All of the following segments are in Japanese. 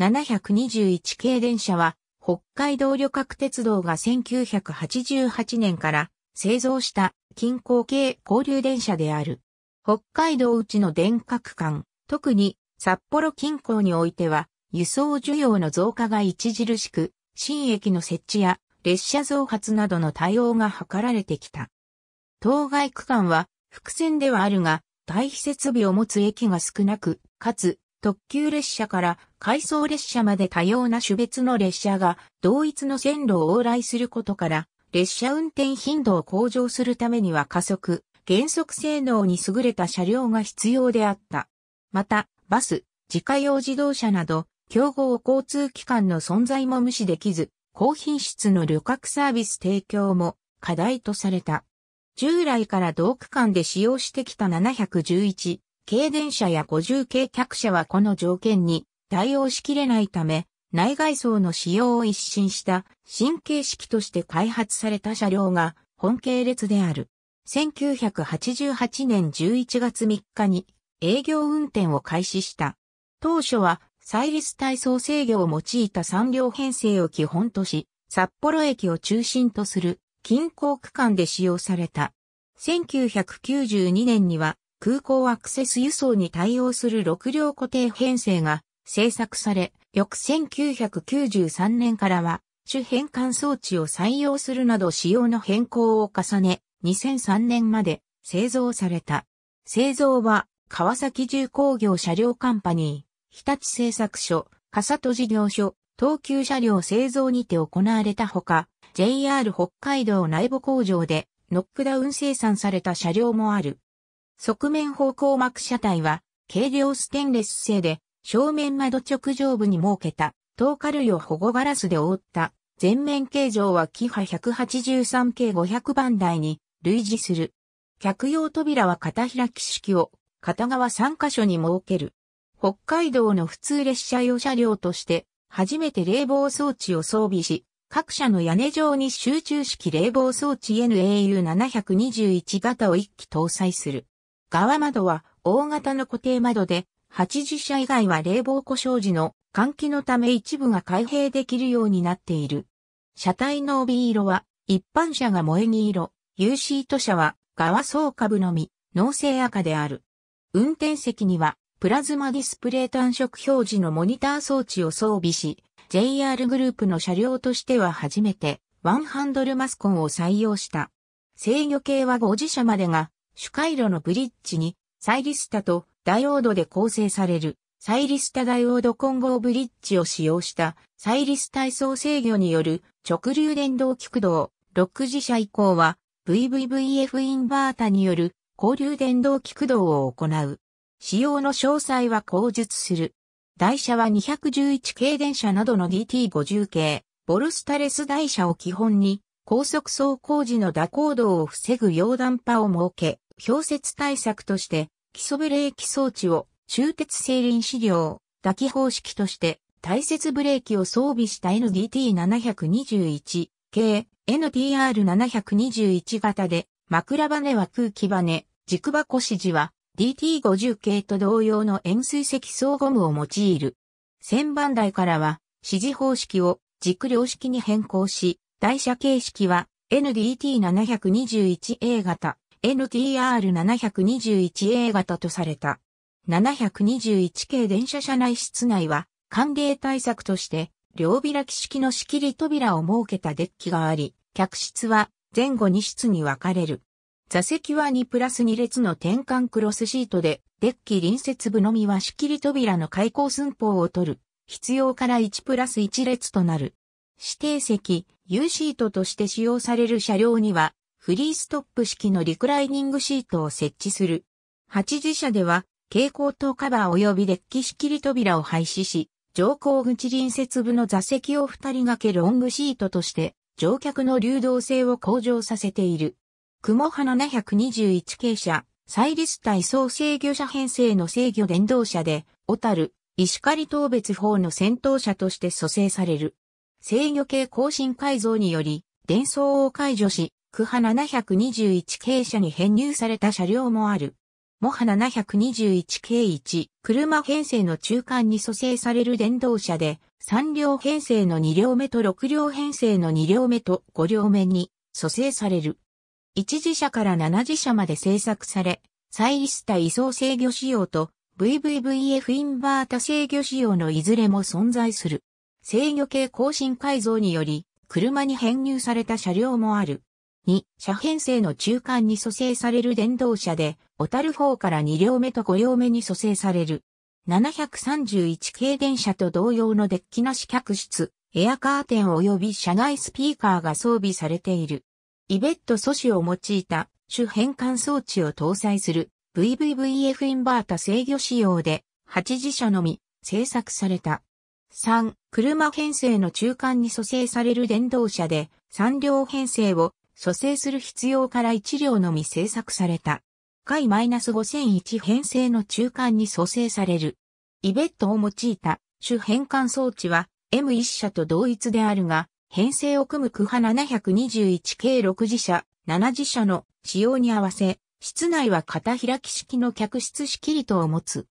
721系電車は、北海道旅客鉄道が1988年から製造した近郊系交流電車である。北海道内の電化区間、特に札幌近郊においては、輸送需要の増加が著しく、新駅の設置や列車増発などの対応が図られてきた。当該区間は伏線ではあるが、対比設備を持つ駅が少なく、かつ特急列車から回送列車まで多様な種別の列車が同一の線路を往来することから、列車運転頻度を向上するためには加速、減速性能に優れた車両が必要であった。また、バス、自家用自動車など、競合交通機関の存在も無視できず、高品質の旅客サービス提供も課題とされた。従来から同区間で使用してきた711軽電車や50系客車はこの条件に対応しきれないため、内外装の仕様を一新した新形式として開発された車両が本系列である。1988年11月3日に営業運転を開始した。当初はサイリス体操制御を用いた3両編成を基本とし、札幌駅を中心とする近郊区間で使用された。1992年には空港アクセス輸送に対応する6両固定編成が製作され、翌1993年からは、主変換装置を採用するなど仕様の変更を重ね、2003年まで製造された。製造は、川崎重工業車両カンパニー、日立製作所、笠戸事業所、東急車両製造にて行われたほか、JR 北海道内部工場でノックダウン生産された車両もある。側面方向膜車体は軽量ステンレス製で正面窓直上部に設けた、透過類を保護ガラスで覆った、全面形状はキハ183系500番台に類似する。客用扉は片開き式を片側3カ所に設ける。北海道の普通列車用車両として初めて冷房装置を装備し、各社の屋根上に集中式冷房装置 NAU721 型を一機搭載する。側窓は大型の固定窓で80社以外は冷房故障時の換気のため一部が開閉できるようになっている。車体の帯色は一般車が萌え木色、U シート車は側層下部のみ、脳性赤である。運転席にはプラズマディスプレイ単色表示のモニター装置を装備し、JR グループの車両としては初めてワンハンドルマスコンを採用した。制御系は5次車までが主回路のブリッジにサイリスタとダイオードで構成されるサイリスタダイオード混合ブリッジを使用したサイリス体操制御による直流電動極動6自社以降は VVVF インバータによる交流電動極動を行う。使用の詳細は口述する。台車は211系電車などの DT50 系、ボルスタレス台車を基本に、高速走行時の打行動を防ぐ溶断波を設け、氷雪対策として、基礎ブレーキ装置を中鉄製輪資料、打き方式として、大切ブレーキを装備した NDT721 系 NTR721 型で、枕羽は空気羽、軸箱指示は DT50 系と同様の円錐積層ゴムを用いる。旋盤台からは指示方式を軸量式に変更し、台車形式は NDT721A 型。NTR721A 型とされた。721系電車車内室内は、寒冷対策として、両開き式の仕切り扉を設けたデッキがあり、客室は前後2室に分かれる。座席は2プラス2列の転換クロスシートで、デッキ隣接部のみは仕切り扉の開口寸法を取る。必要から1プラス1列となる。指定席、U シートとして使用される車両には、フリーストップ式のリクライニングシートを設置する。8自社では、蛍光灯カバー及びデッキ仕切り扉を廃止し、乗降口隣接部の座席を二人掛けロングシートとして、乗客の流動性を向上させている。雲花721系車、サイリス体総制御車編成の制御電動車で、小樽、石狩東別法の先頭車として蘇生される。制御系更新改造により、伝送を解除し、区派721系車に編入された車両もある。モハ721系1、車編成の中間に蘇生される電動車で、3両編成の2両目と6両編成の2両目と5両目に蘇生される。1次車から7次車まで製作され、サイリスタ移送制御仕様と VVVF インバータ制御仕様のいずれも存在する。制御系更新改造により、車に編入された車両もある。2、車編成の中間に蘇生される電動車で、小樽4から2両目と5両目に蘇生される。731系電車と同様のデッキなし客室、エアカーテン及び車内スピーカーが装備されている。イベット素子を用いた主変換装置を搭載する VVVF インバータ制御仕様で8次車のみ製作された。3、車編成の中間に蘇生される電動車で3両編成を蘇生する必要から一両のみ製作された。回 -5001 編成の中間に蘇生される。イベットを用いた主変換装置は M1 社と同一であるが、編成を組むクハ721 k 6次車、7次車の使用に合わせ、室内は片開き式の客室仕切りとを持つ。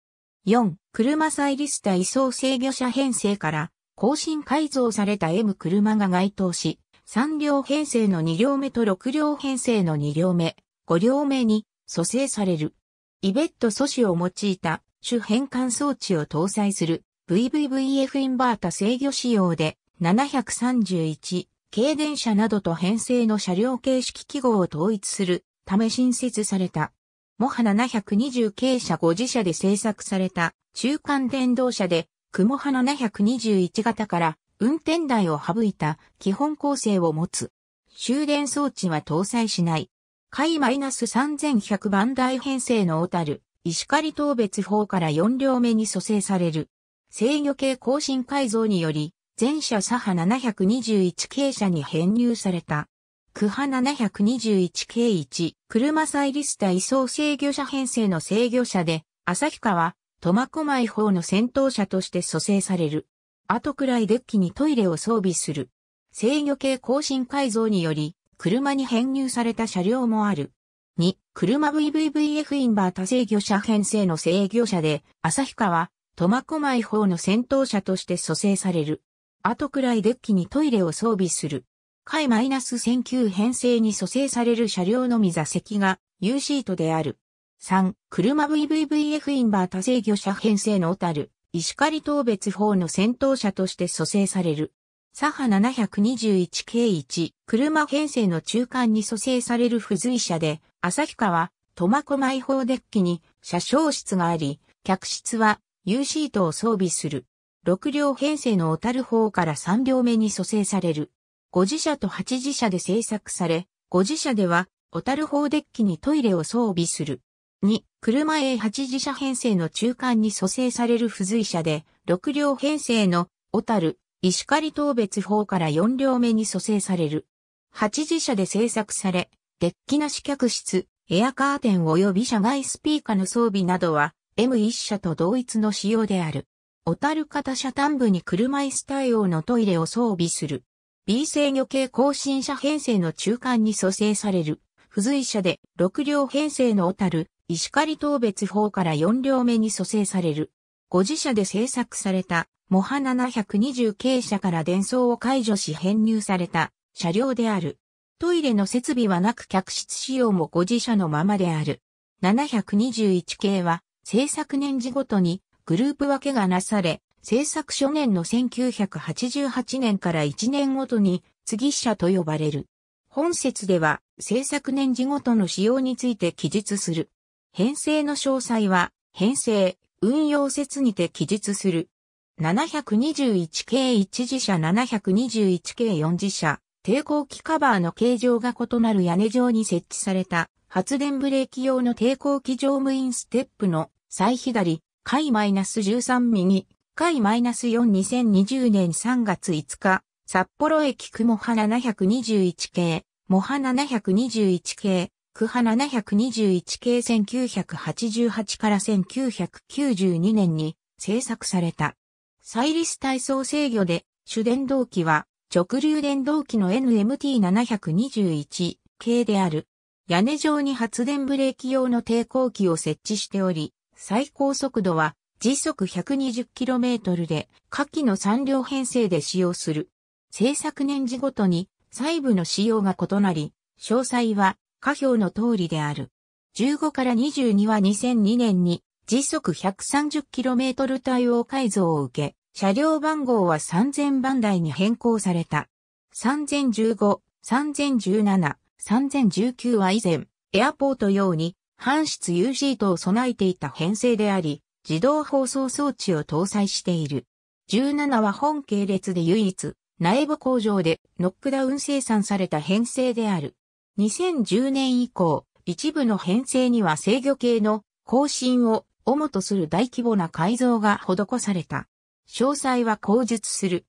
4、車サイリスタ移送制御車編成から、更新改造された M 車が該当し、3両編成の2両目と6両編成の2両目、5両目に蘇生される。イベット素子を用いた主変換装置を搭載する VVVF インバータ制御仕様で731軽電車などと編成の車両形式記号を統一するため新設された。モハ720軽車5自社で製作された中間電動車で、クモハ721型から運転台を省いた基本構成を持つ。終電装置は搭載しない。海 -3100 番台編成の小樽、石狩東別法から4両目に蘇生される。制御系更新改造により、全車左派721系車に編入された。区派721系1、車サイリスタ移送制御車編成の制御車で、旭川、苫小牧方の先頭車として蘇生される。後くらいデッキにトイレを装備する。制御系更新改造により、車に編入された車両もある。2、車 VVVF インバー多制御車編成の制御車で、旭川、苫小牧方の戦闘車として蘇生される。後くらいデッキにトイレを装備する。海 -1009 編成に蘇生される車両のみ座席が U シートである。3、車 VVVF インバー多制御車編成の小樽、石狩東別法の戦闘車として蘇生される。左派 721K1、車編成の中間に蘇生される付随車で、旭川、苫小牧砲デッキに車掌室があり、客室は U シートを装備する。6両編成の小樽砲から3両目に蘇生される。5次車と8次車で製作され、5次車では小樽砲デッキにトイレを装備する。2、車 A8 自社編成の中間に蘇生される付随車で、6両編成の、小樽、石狩東別方から4両目に蘇生される。8自社で製作され、デッキなし客室、エアカーテン及び車外スピーカーの装備などは、M1 社と同一の仕様である。小樽型車端部に車椅子対応のトイレを装備する。B 制御系更新車編成の中間に蘇生される。付随車で6両編成の小樽、石狩東別法から4両目に蘇生される。ご自社で制作された、モハ720系車から伝送を解除し編入された車両である。トイレの設備はなく客室仕様もご自社のままである。721系は制作年次ごとにグループ分けがなされ、制作初年の1988年から1年ごとに次社と呼ばれる。本節では制作年次ごとの仕様について記述する。編成の詳細は、編成、運用説にて記述する。721K1 次車 721K4 次車、抵抗機カバーの形状が異なる屋根上に設置された、発電ブレーキ用の抵抗機乗務員ステップの最左、回 -13 右、回 -42020 年3月5日、札幌駅雲波721系、モ派721系、区派721系1988から1992年に制作された。サイリス体操制御で主電動機は直流電動機の NMT721 系である。屋根上に発電ブレーキ用の抵抗器を設置しており、最高速度は時速 120km で下記の3両編成で使用する。制作年次ごとに細部の仕様が異なり、詳細は下表の通りである。15から22は2002年に時速 130km 対応改造を受け、車両番号は3000番台に変更された。3015、3017、3019は以前、エアポート用に、半室 U シートを備えていた編成であり、自動放送装置を搭載している。17は本系列で唯一、内部工場でノックダウン生産された編成である。2010年以降、一部の編成には制御系の更新を主とする大規模な改造が施された。詳細は後述する。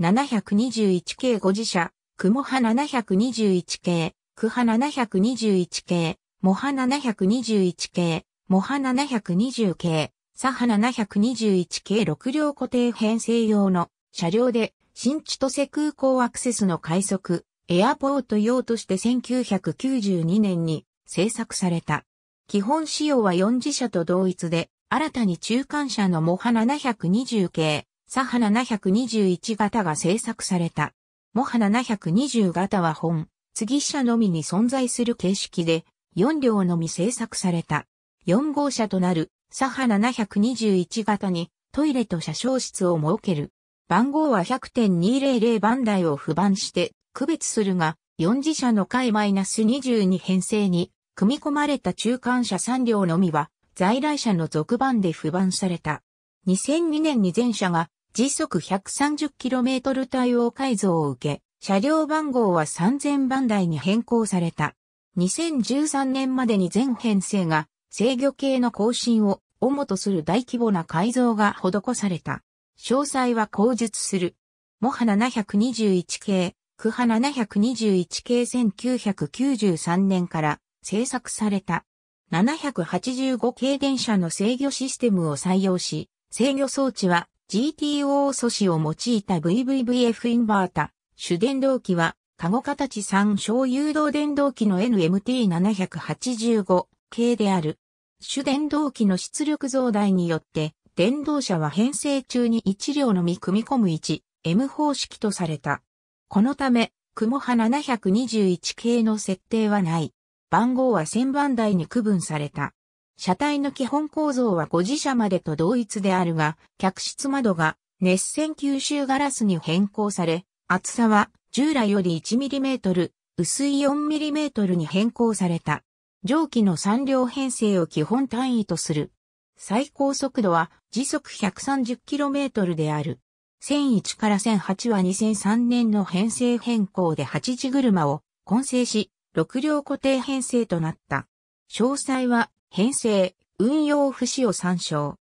721系5自社、雲波721系、ク波721系、モ波721系、モ波720系、サハ721系6両固定編成用の車両で新千歳空港アクセスの快速、エアポート用として1992年に制作された。基本仕様は4次社と同一で、新たに中間車のモハ720系、サハ721型が制作された。モハ720型は本、次車のみに存在する形式で、4両のみ制作された。4号車となる、サハ721型に、トイレと車掌室を設ける。番号は100.200番台を不番して、区別するが、四次車の回マイナス -22 編成に、組み込まれた中間車3両のみは、在来車の続番で不番された。2002年に全車が、時速 130km 対応改造を受け、車両番号は3000番台に変更された。2013年までに全編成が制御系の更新を主とする大規模な改造が施された。詳細は口述する。モハ721系、クハ721系1993年から製作された。785系電車の制御システムを採用し、制御装置は GTO 素子を用いた VVVF インバータ、主電動機は、カゴ形3小誘導電動機の NMT785 系である。主電動機の出力増大によって、電動車は編成中に1両のみ組み込む 1M 方式とされた。このため、雲波721系の設定はない。番号は1000番台に区分された。車体の基本構造は5自社までと同一であるが、客室窓が熱線吸収ガラスに変更され、厚さは従来より 1mm、薄い 4mm に変更された。蒸気の3両編成を基本単位とする。最高速度は時速 130km である。1001から1008は2003年の編成変更で8時車を混成し、6両固定編成となった。詳細は編成、運用不死を参照。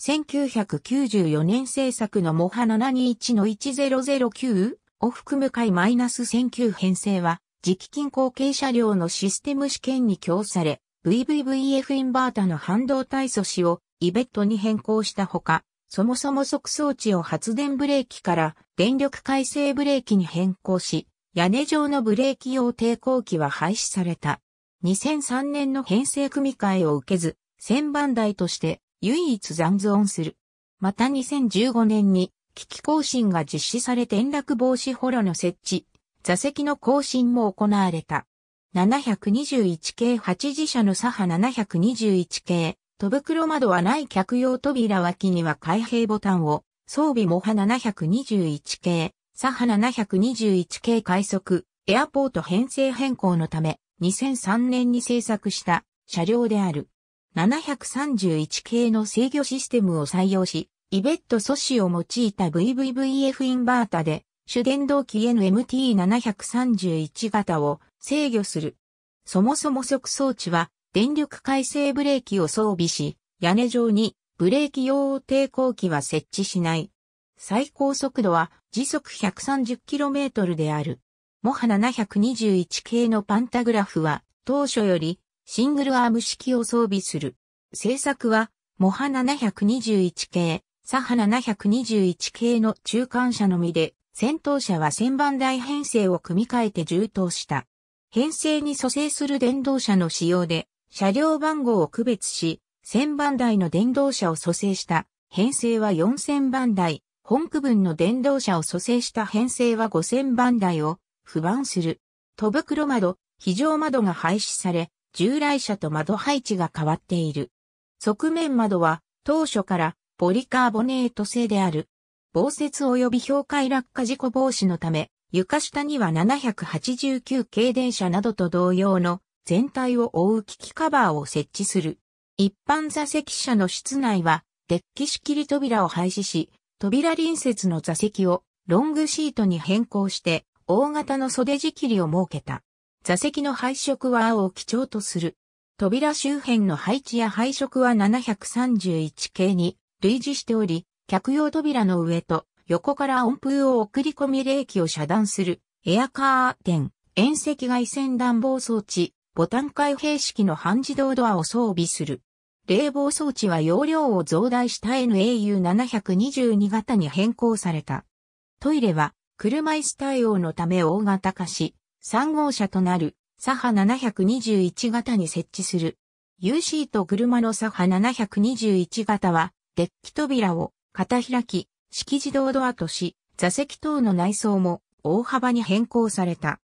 1994年製作のモハ721の1009を含む回マイナス1009編成は、磁気金後継車両のシステム試験に供され、VVVF インバータの半導体素子をイベットに変更したほか、そもそも測装置を発電ブレーキから電力回生ブレーキに変更し、屋根上のブレーキ用抵抗器は廃止された。2003年の編成組み替えを受けず、1000番台として唯一残存する。また2015年に機器更新が実施され転落防止ホロの設置、座席の更新も行われた。721系8次社の左派721系戸袋窓はない客用扉脇には開閉ボタンを、装備モハ721系、サハ721系快速、エアポート編成変更のため、2003年に制作した車両である。731系の制御システムを採用し、イベット素子を用いた VVVF インバータで、主電動機 NMT731 型を制御する。そもそも測装置は電力回生ブレーキを装備し、屋根上にブレーキ用抵抗器は設置しない。最高速度は時速 130km である。モハ721系のパンタグラフは当初よりシングルアーム式を装備する。製作はモハ721系、サハ721系の中間車のみで戦闘車は1000番台編成を組み替えて充当した。編成に蘇生する電動車の使用で車両番号を区別し、1000番台の電動車を蘇生した、編成は4000番台、本区分の電動車を蘇生した編成は5000番台を不番する。戸袋窓、非常窓が廃止され、従来車と窓配置が変わっている。側面窓は当初からポリカーボネート製である。防雪及び氷塊落下事故防止のため、床下には789系電車などと同様の全体を覆う機器カバーを設置する。一般座席車の室内は、デッキ仕切り扉を廃止し、扉隣接の座席をロングシートに変更して、大型の袖仕切りを設けた。座席の配色は青を基調とする。扉周辺の配置や配色は731系に類似しており、客用扉の上と横から温風を送り込み冷気を遮断するエアカーテン、遠赤外線暖房装置、ボタン開閉式の半自動ドアを装備する。冷房装置は容量を増大した NAU722 型に変更された。トイレは車椅子対応のため大型化し、3号車となるサハ721型に設置する。UC と車のサハ721型はデッキ扉を片開き、式自動ドアとし、座席等の内装も大幅に変更された。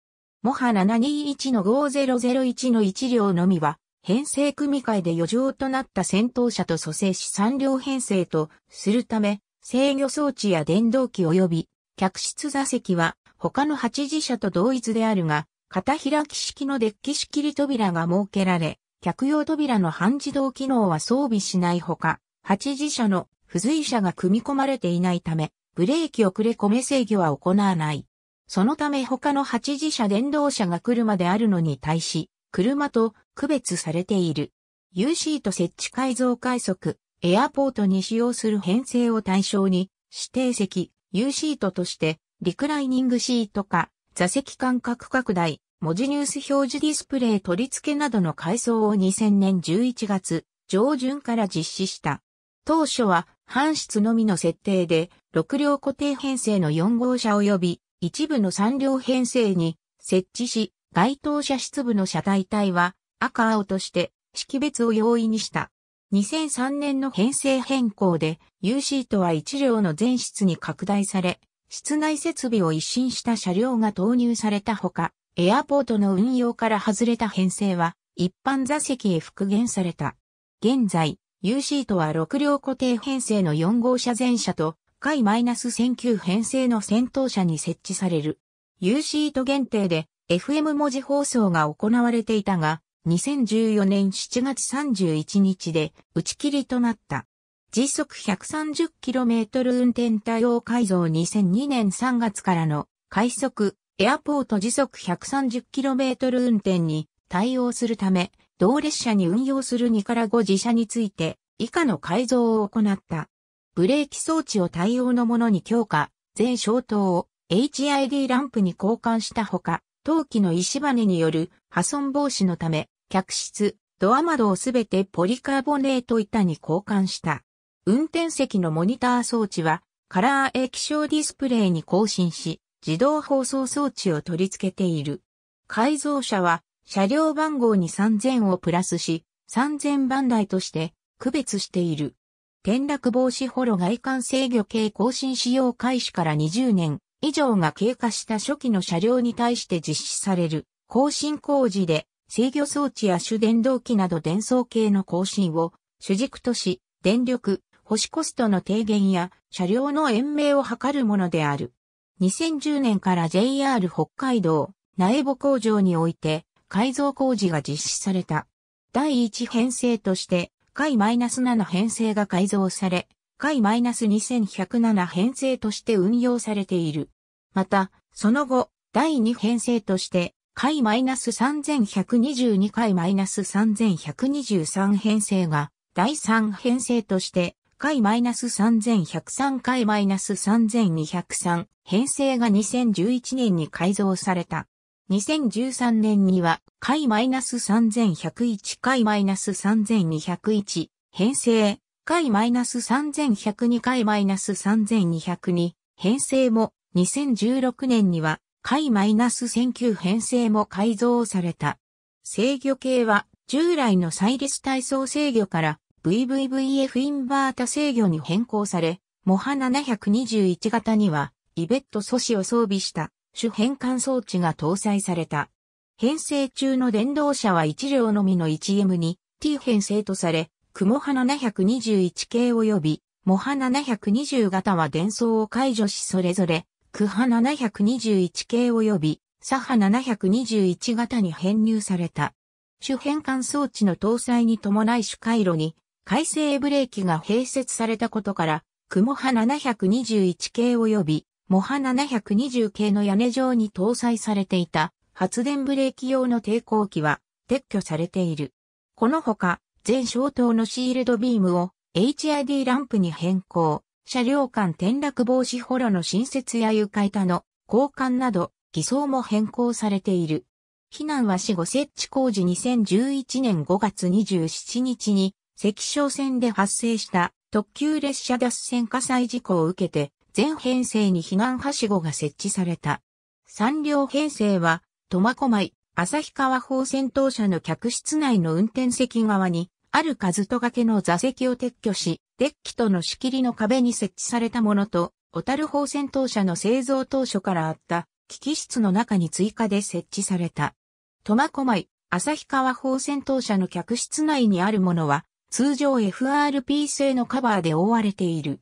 モハ721-5001の1両のみは、編成組えで余剰となった戦闘車と蘇生し3両編成とするため、制御装置や電動機及び、客室座席は他の8次車と同一であるが、片開き式のデッキ仕切り扉が設けられ、客用扉の半自動機能は装備しないほか、8次車の付随車が組み込まれていないため、ブレーキ遅れ込め制御は行わない。そのため他の8次車電動車が車であるのに対し、車と区別されている。UC と設置改造快速、エアポートに使用する編成を対象に、指定席、U シートとして、リクライニングシートか、座席間隔拡大、文字ニュース表示ディスプレイ取り付けなどの改装を2000年11月上旬から実施した。当初は、半室のみの設定で、6両固定編成の4号車及び一部の三両編成に設置し、該当車室部の車体体は赤青として識別を容易にした。2003年の編成変更で U シートは1両の全室に拡大され、室内設備を一新した車両が投入されたほか、エアポートの運用から外れた編成は一般座席へ復元された。現在、U シートは6両固定編成の4号車全車と回マイ -1009 編成の戦闘車に設置される。U シート限定で FM 文字放送が行われていたが、2014年7月31日で打ち切りとなった。時速 130km 運転対応改造2002年3月からの快速エアポート時速 130km 運転に対応するため、同列車に運用する2から5自社について以下の改造を行った。ブレーキ装置を対応のものに強化、全消灯を HID ランプに交換したほか、陶器の石羽による破損防止のため、客室、ドア窓をすべてポリカーボネート板に交換した。運転席のモニター装置は、カラー液晶ディスプレイに更新し、自動放送装置を取り付けている。改造車は、車両番号に3000をプラスし、3000番台として区別している。転落防止ホロ外観制御系更新使用開始から20年以上が経過した初期の車両に対して実施される更新工事で制御装置や主電動機など電装系の更新を主軸とし電力、保守コストの低減や車両の延命を図るものである。2010年から JR 北海道苗穂工場において改造工事が実施された。第1編成として解 -7 編成が改造され、解 -2107 編成として運用されている。また、その後、第2編成として、解 -3122 解 -3123 編成が、第3編成として、解 -3103 解 -3203 編成が2011年に改造された。2013年には、回 -3101 回 -3201 編成、回 -3102 回 -3202 編成も、2016年には、回 -1009 編成も改造された。制御系は、従来のサイレス体操制御から VVVF インバータ制御に変更され、モハ721型には、イベット素子を装備した主変換装置が搭載された。編成中の電動車は1両のみの 1M に T 編成とされ、クモ波721系及び、モハ720型は伝送を解除しそれぞれ、クハ721系及び、サハ721型に編入された。主変換装置の搭載に伴い主回路に、回生ブレーキが併設されたことから、クモ波721系及び、モハ720系の屋根上に搭載されていた発電ブレーキ用の抵抗器は撤去されている。このほか、全消灯のシールドビームを HID ランプに変更、車両間転落防止ホロの新設や床板の交換など、偽装も変更されている。避難は死後設置工事2011年5月27日に、赤小線で発生した特急列車脱線火災事故を受けて全編成に避難はしごが設置された。3両編成は、苫小牧、旭川砲戦闘車の客室内の運転席側に、ある数と掛けの座席を撤去し、デッキとの仕切りの壁に設置されたものと、小樽砲戦闘車の製造当初からあった機器室の中に追加で設置された。苫小牧、旭川砲戦闘車の客室内にあるものは、通常 FRP 製のカバーで覆われている。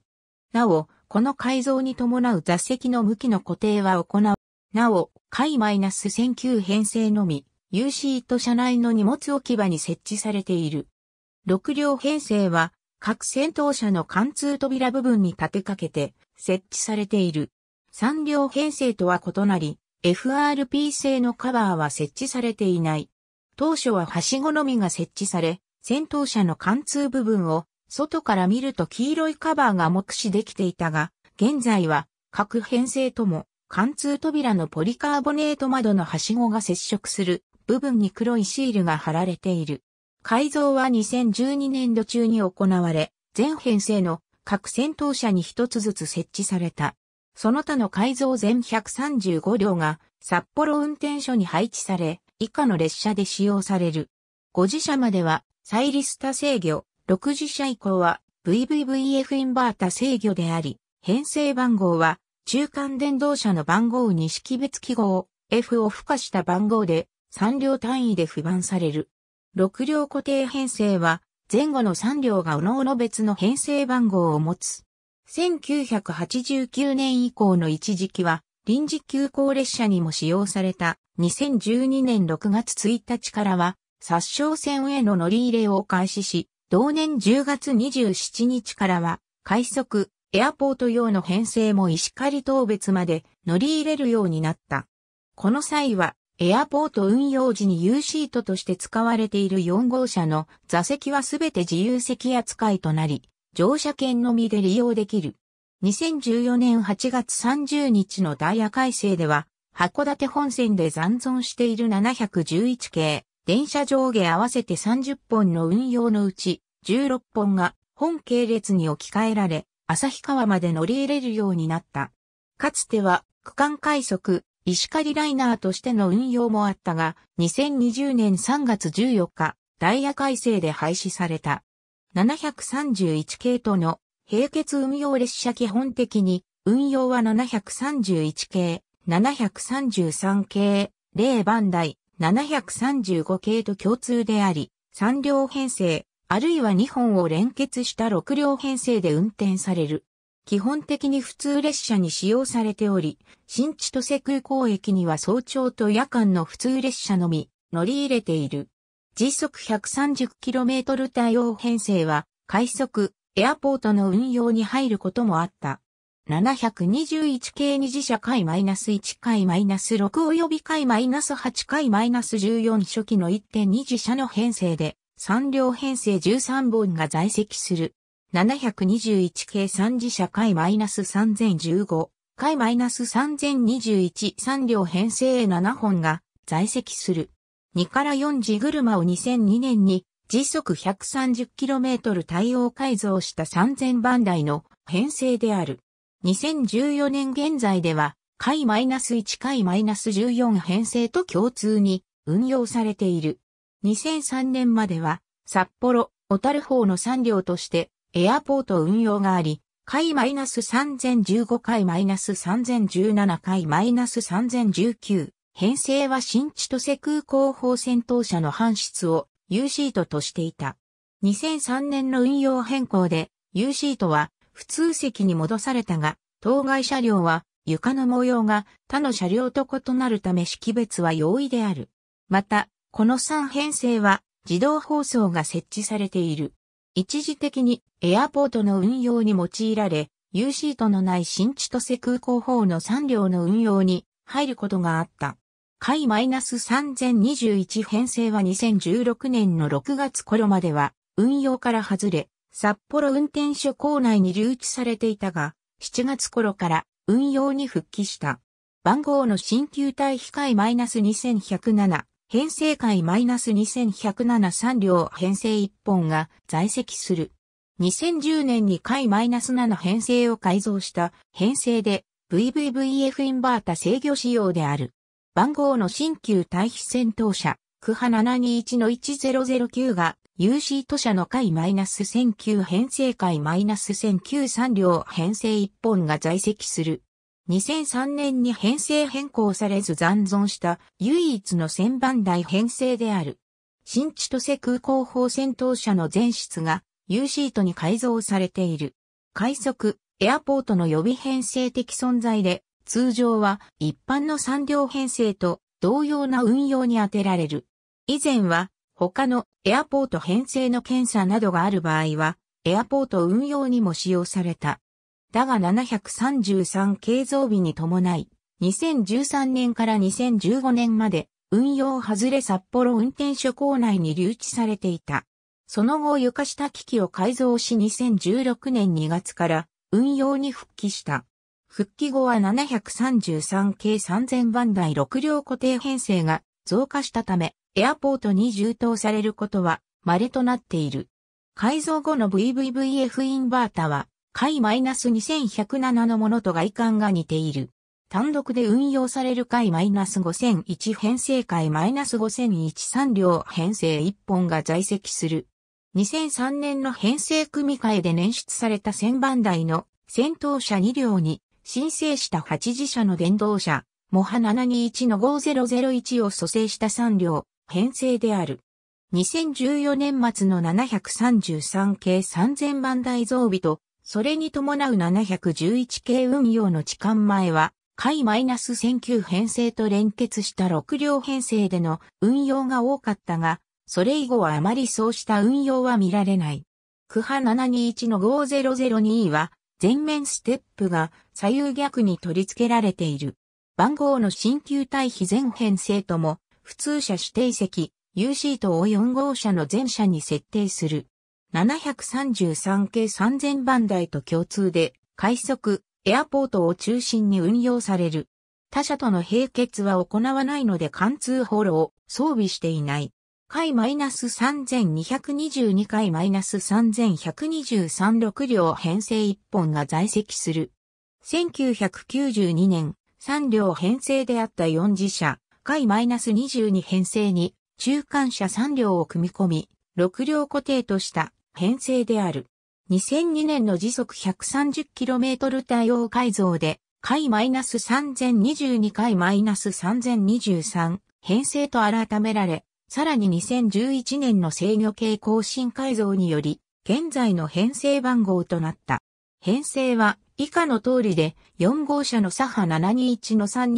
なお、この改造に伴う座席の向きの固定は行う。なお、ス -1009 編成のみ、U シート車内の荷物置き場に設置されている。6両編成は、各戦闘車の貫通扉部分に立てかけて設置されている。3両編成とは異なり、FRP 製のカバーは設置されていない。当初ははしごのみが設置され、戦闘車の貫通部分を外から見ると黄色いカバーが目視できていたが、現在は各編成とも貫通扉のポリカーボネート窓のはしごが接触する部分に黒いシールが貼られている。改造は2012年度中に行われ、全編成の各戦闘車に一つずつ設置された。その他の改造全135両が札幌運転所に配置され、以下の列車で使用される。5自社までは、サイリスタ制御、6次車以降は VVVF インバータ制御であり、編成番号は中間電動車の番号に識別記号 F を付加した番号で3両単位で不番される。6両固定編成は前後の3両が各々別の編成番号を持つ。1989年以降の一時期は臨時急行列車にも使用された2012年6月1日からは殺傷線への乗り入れを開始し、同年10月27日からは、快速、エアポート用の編成も石狩東別まで乗り入れるようになった。この際は、エアポート運用時に U シートとして使われている4号車の座席はすべて自由席扱いとなり、乗車券のみで利用できる。2014年8月30日のダイヤ改正では、函館本線で残存している711系電車上下合わせて30本の運用のうち、16本が本系列に置き換えられ、旭川まで乗り入れるようになった。かつては区間快速、石狩ライナーとしての運用もあったが、2020年3月14日、ダイヤ改正で廃止された。731系との並結運用列車基本的に、運用は731系、733系、0番台、735系と共通であり、3両編成、あるいは2本を連結した6両編成で運転される。基本的に普通列車に使用されており、新千歳空港駅には早朝と夜間の普通列車のみ乗り入れている。時速 130km 対応編成は、快速、エアポートの運用に入ることもあった。721系二次社ス -1 回マイナス -6 及び回マイナス -8 回マイナス -14 初期の1.2次社の編成で、3両編成13本が在籍する。721系3次社ス -3015 回マイナス -3021 3両編成7本が在籍する。2から4次車を2002年に時速 130km 対応改造した3000番台の編成である。2014年現在では、回 -1 回 -14 編成と共通に運用されている。2003年までは、札幌、小樽方の3両として、エアポート運用があり、回 -3015 回 -3017 回 -3019 編成は新千歳空港方戦闘車の搬出を U シートとしていた。2003年の運用変更で U シートは普通席に戻されたが、当該車両は床の模様が他の車両と異なるため識別は容易である。また、この3編成は自動放送が設置されている。一時的にエアポートの運用に用いられ、U シートのない新千歳空港法の3両の運用に入ることがあった。海 -3021 編成は2016年の6月頃までは運用から外れ、札幌運転所構内に留置されていたが、7月頃から運用に復帰した。番号の新旧イナ会 -2107、編成会 -2107 両編成1本が在籍する。2010年に会 -7 編成を改造した編成で VVVF インバータ制御仕様である。番号の新旧対比戦闘車、クハ721-1009が UC 都社の会 -1009 編成会 -1009 三両編成一本が在籍する。2003年に編成変更されず残存した唯一の千番台編成である。新千歳空港砲戦闘車の全室が U シートに改造されている。快速、エアポートの予備編成的存在で、通常は一般の3両編成と同様な運用に充てられる。以前は他のエアポート編成の検査などがある場合は、エアポート運用にも使用された。だが733系増備に伴い、2013年から2015年まで運用外れ札幌運転所構内に留置されていた。その後床下機器を改造し2016年2月から運用に復帰した。復帰後は733系3000番台6両固定編成が増加したため、エアポートに充当されることは稀となっている。改造後の VVVF インバータは、回 -2107 のものと外観が似ている。単独で運用される回 -5001 編成回 -5013 両編成1本が在籍する。2003年の編成組み替えで捻出された1000番台の戦闘車2両に申請した8次車の電動車、モハ721の5001を蘇生した3両、編成である。2014年末の733系3000番台増備と、それに伴う711系運用の置換前は、回 -1009 編成と連結した6両編成での運用が多かったが、それ以後はあまりそうした運用は見られない。区派721の5002は、全面ステップが左右逆に取り付けられている。番号の新旧対比全編成とも普通車指定席、UC トを4号車の全車に設定する。733系3000番台と共通で、快速、エアポートを中心に運用される。他社との並結は行わないので貫通ホロを装備していない。回マイナス -3222 回マイナス -3123 両編成1本が在籍する。1992年、3両編成であった4次車、回 -22 編成に中間車3両を組み込み、6両固定とした編成である。2002年の時速 130km 対応改造で、回 -3022 回 -3023 編成と改められ、さらに2011年の制御系更新改造により、現在の編成番号となった。編成は以下の通りで、4号車の左派721の3222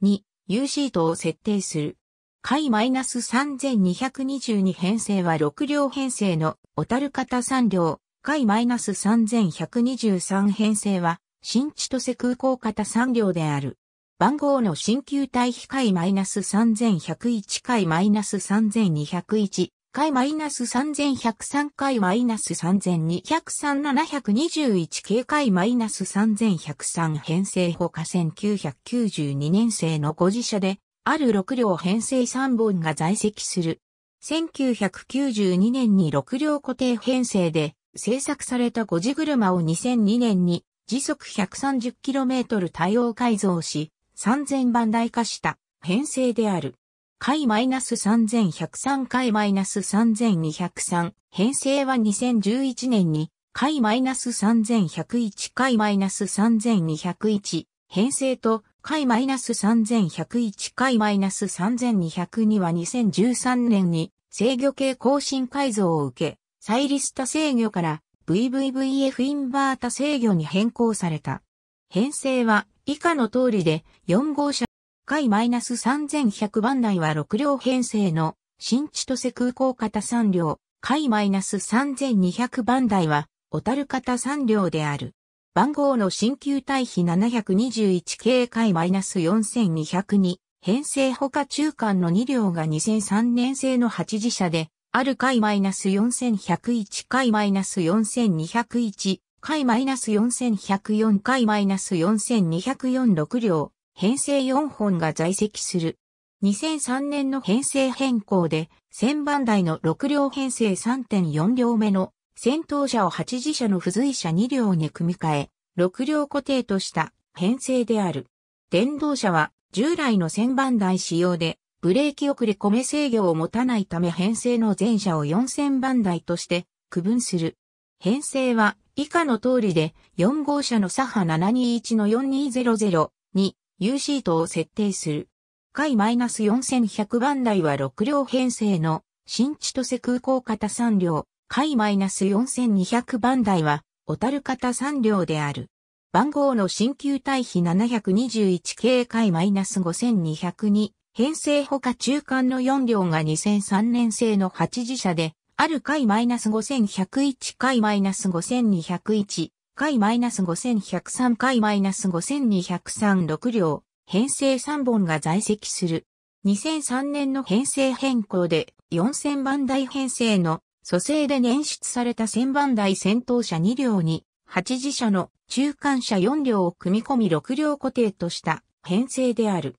に、U シートを設定する。解 -3222 編成は6両編成の小樽型3両。解 -3123 編成は新千歳空港型3両である。番号の新旧対比解 -3101 解 -3201 回マイナス3103回マイナス3203721警戒マイナス3103編成ほか1992年生の5自社で、ある6両編成3本が在籍する。1992年に6両固定編成で製作された5次車を2002年に時速 130km 対応改造し、3000番台化した編成である。回マイナス -3103 回マイナス -3203 編成は2011年に回マイナス -3101 回マイナス -3201 編成と回マイナス -3101 回マイナス -3202 は2013年に制御系更新改造を受け、サイリスタ制御から VVVF インバータ制御に変更された。編成は以下の通りで4号車回マイナ -3100 番台は6両編成の新千歳空港型3両、回マイナス -3200 番台は小樽型3両である。番号の新旧対比721系回マイナス -4202 編成ほか中間の2両が2003年製の8次車で、ある回マイナス -4101 回マイナス -4201 回マイナス -4104 回マイナス -4204 6両、編成4本が在籍する。2003年の編成変更で、1000番台の6両編成3.4両目の先頭車を8次車の付随車2両に組み替え、6両固定とした編成である。電動車は従来の1000番台仕様で、ブレーキ遅れ込め制御を持たないため編成の全車を4000番台として区分する。編成は以下の通りで4号車の左派721の4200に U シートを設定する。回 -4100 番台は6両編成の新千歳空港型3両、回 -4200 番台は小樽型3両である。番号の新旧対比721系回 -5202 編成ほか中間の4両が2003年製の8次車で、ある回 -5101 回 -5201 回 -5103 回 -5203 両、編成3本が在籍する。2003年の編成変更で4000番台編成の蘇生で捻出された1000番台戦闘車2両に、8次車の中間車4両を組み込み6両固定とした編成である。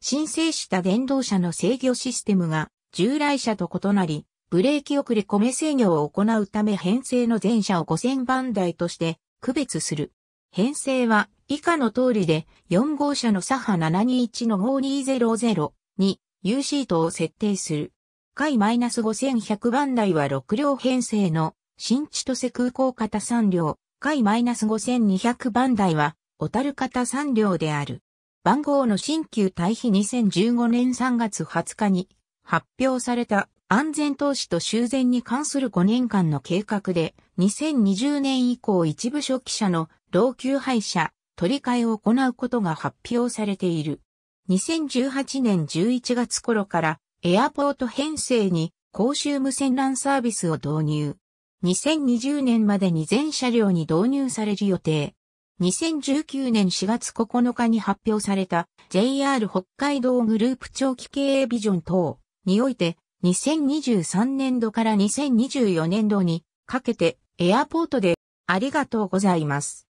申請した電動車の制御システムが従来車と異なり、ブレーキ遅れ込め制御を行うため編成の全車を5000番台として区別する。編成は以下の通りで4号車の左派721の5200に U シートを設定する。回 -5100 番台は6両編成の新千歳空港型3両、回 -5200 番台は小樽型3両である。番号の新旧対比2015年3月20日に発表された安全投資と修繕に関する5年間の計画で2020年以降一部初期者の老朽廃車、取り替えを行うことが発表されている。2018年11月頃からエアポート編成に公衆無線 LAN サービスを導入。2020年までに全車両に導入される予定。2019年4月9日に発表された JR 北海道グループ長期経営ビジョン等において2023年度から2024年度にかけてエアポートでありがとうございます。